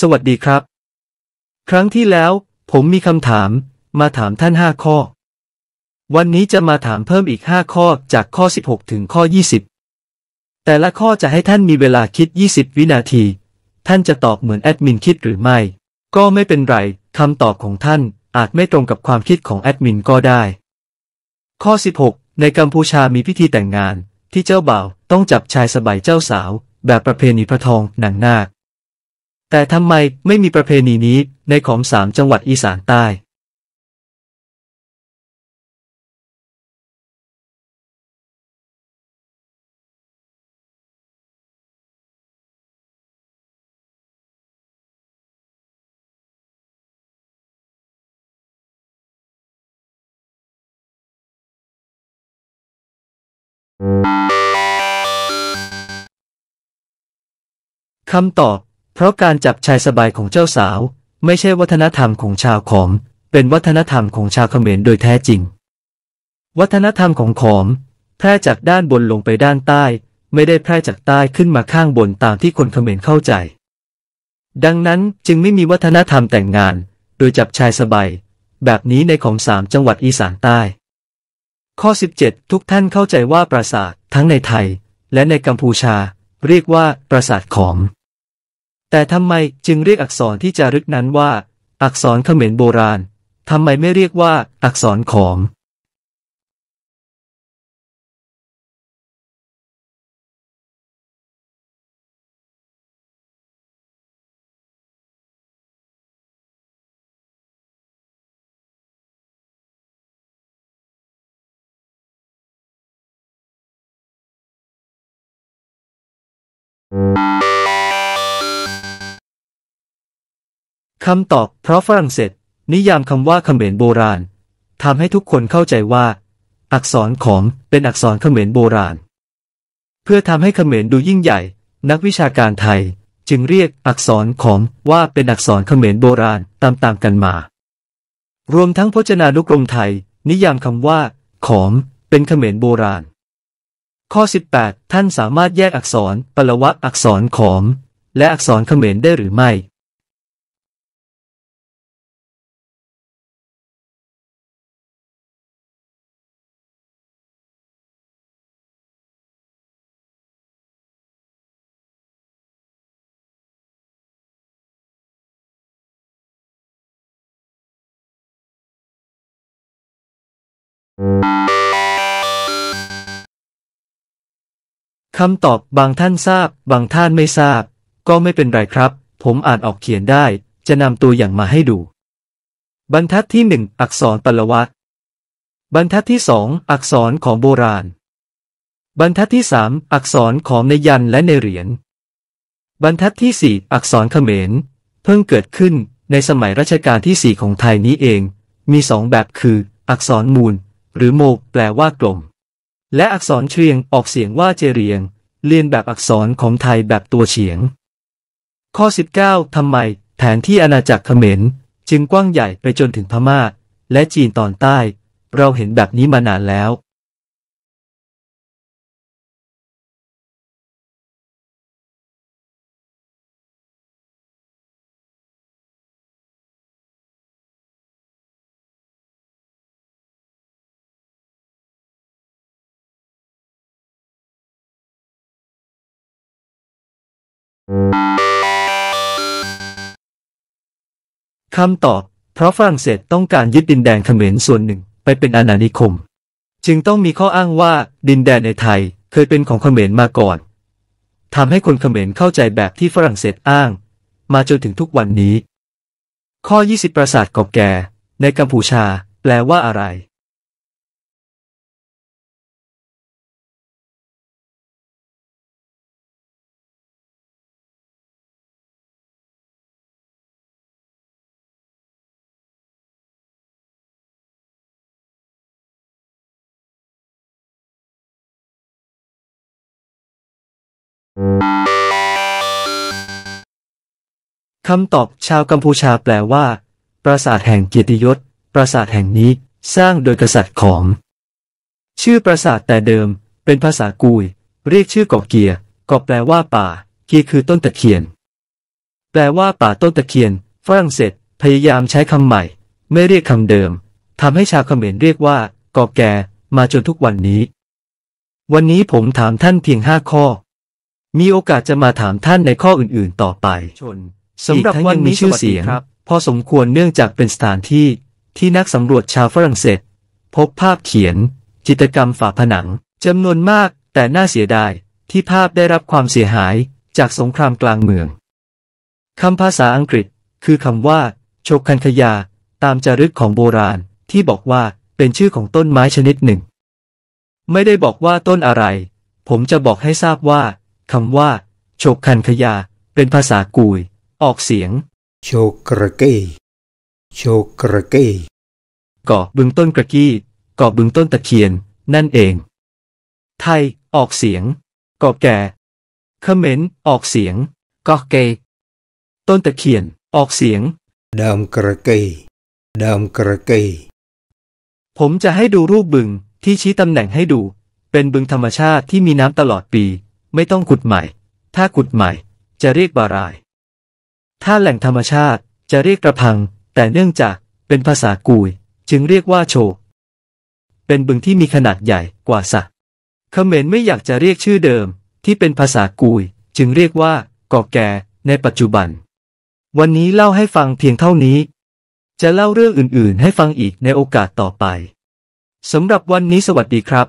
สวัสดีครับ ครั้งที่แล้ว ผมมีคำถาม มาถามท่านห้าข้อ วันนี้จะมาถามเพิ่มอีกห้าข้อจากข้อ 16 ถึงข้อ 20 แต่ละข้อจะให้ท่านมีเวลาคิด 20 วินาที ท่านจะตอบเหมือนแอดมินคิดหรือไม่ ก็ไม่เป็นไรคำตอบของท่านอาจไม่ตรงกับความคิดของแอดมินก็ได้ข้อ 16 ในกัมพูชามีพิธีแต่งงาน ที่เจ้าบ่าวต้องจับชายสบายเจ้าสาว แบบประเพณีพระทองหนังนาคแต่ทำไมไม่มีประเพณีนี้ในของสามจังหวัดอีสานใต้คำตอบเพราะการจับชายสบายของเจ้าสาว ไม่ใช่วัฒนธรรมของชาวขอม เป็นวัฒนธรรมของชาวเขมรโดยแท้จริง วัฒนธรรมของขอม แพร่จากด้านบนลงไปด้านใต้ ไม่ได้แพร่จากใต้ขึ้นมาข้างบนตามที่คนเขมรเข้าใจ ดังนั้นจึงไม่มีวัฒนธรรมแต่งงานโดยจับชายสบาย แบบนี้ในของสามจังหวัดอีสานใต้ ข้อ 17 ทุกท่านเข้าใจว่าปราสาททั้งในไทย และในกัมพูชาเรียกว่าปราสาทขอมแต่ทำไมจึงเรียกอักษรที่จารึกนั้นว่า อักษรเขมรโบราณ ทำไมไม่เรียกว่าอักษรขอมคำตอบเพราะฝรั่งเศสนิยามคำว่าเขมรโบราณทำให้ทุกคนเข้าใจว่า อักษรของเป็นอักษรเขมรโบราณ เพื่อทำให้เขมรดูยิ่งใหญ่ นักวิชาการไทยจึงเรียกอักษรของว่าเป็นอักษรเขมรโบราณตามๆกันมา รวมทั้งพจนานุกรมไทย นิยามคำว่า ของเป็นเขมรโบราณ ข้อ 18 ท่านสามารถแยกอักษรปละวะอักษรของและอักษรเขมรได้หรือไม่คำตอบบางท่านทราบบางท่านไม่ทราบก็ไม่เป็นไรครับ ผมอ่านออกเขียนได้ จะนำตัวอย่างมาให้ดู บรรทัดที่หนึ่งอักษรปลวัตบรรทัดที่สองอักษรของโบราณ บรรทัดที่สามอักษรของในยันและในเหรียญบรรทัดที่สี่อักษรเขมร เพิ่งเกิดขึ้นในสมัยรัชกาลที่สี่ของไทยนี้เอง มีสองแบบคือ อักษรมูลหรือโมแปลว่ากลม และอักษรเชียงออกเสียงว่าเจเรียง เรียนแบบอักษรของไทยแบบตัวเฉียง ข้อ 19ทำไม แผนที่อาณาจักรเขมรจึงกว้างใหญ่ไปจนถึงพมา่า และจีนตอนใต้ เราเห็นแบบนี้มานานแล้วคำตอบ เพราะฝรั่งเศสต้องการยึดดินแดนเขมรส่วนหนึ่งไปเป็นอาณานิคม จึงต้องมีข้ออ้างว่า ดินแดนในไทย เคยเป็นของเขมรมาก่อน ทำให้คนเขมรเข้าใจแบบที่ฝรั่งเศสอ้าง มาจนถึงทุกวันนี้ ข้อ20 ปราสาทเก่าแก่ในกัมพูชา แปลว่าอะไรคำตอบชาวกัมพูชาแปลว่า ปราสาทแห่งเกียรติยศ ปราสาทแห่งนี้สร้างโดยกษัตริย์ของ ชื่อปราสาทแต่เดิม เป็นภาษากุย เรียกชื่อกอกเกียกอะแปลว่าป่าเกียคือต้นตะเคียนแปลว่าป่าต้นตะเคียน ฝรั่งเศสพยายามใช้คำใหม่ ไม่เรียกคำเดิมทำให้ชาวเขมรเรียกว่ากอกแก มาจนทุกวันนี้ วันนี้ผมถามท่านเพียงห้าข้อมีโอกาสจะมาถามท่านในข้ออื่นๆต่อไปสำหรับวันนี้ชื่อเสียงพอสมควรเนื่องจากเป็นสถานที่ ที่นักสำรวจชาวฝรั่งเศสพบภาพเขียน จิตรกรรมฝาผนังจำนวนมากแต่น่าเสียดายที่ภาพได้รับความเสียหายจากสงครามกลางเมือง คำภาษาอังกฤษ คือคำว่า โชคันคยา ตามจารึกของโบราณ ที่บอกว่าเป็นชื่อของต้นไม้ชนิดหนึ่ง ไม่ได้บอกว่าต้นอะไร ผมจะบอกให้ทราบว่าคำว่าโชกคันขยา เป็นภาษากุย ออกเสียงโชกระเกโชกระเกเกาะบึงต้นกระกี้เกาะบึงต้นตะเคียนนั่นเอง ไทย ออกเสียง กอะแก่เขมรออกเสียงกอะเกต้นตะเคียน ออกเสียงดำกระเกยดำกระเกยผมจะให้ดูรูปบึงที่ชี้ตำแหน่งให้ดู เป็นบึงธรรมชาติที่มีน้ำตลอดปีไม่ต้องขุดใหม่ ถ้าขุดใหม่จะเรียกบาราย ถ้าแหล่งธรรมชาติจะเรียกกระพัง แต่เนื่องจากเป็นภาษากุย จึงเรียกว่าโช เป็นบึงที่มีขนาดใหญ่กว่าสะเขมรไม่อยากจะเรียกชื่อเดิม ที่เป็นภาษากุย จึงเรียกว่ากอแกในปัจจุบัน วันนี้เล่าให้ฟังเพียงเท่านี้ จะเล่าเรื่องอื่นๆ ให้ฟังอีกในโอกาสต่อไปสำหรับวันนี้สวัสดีครับ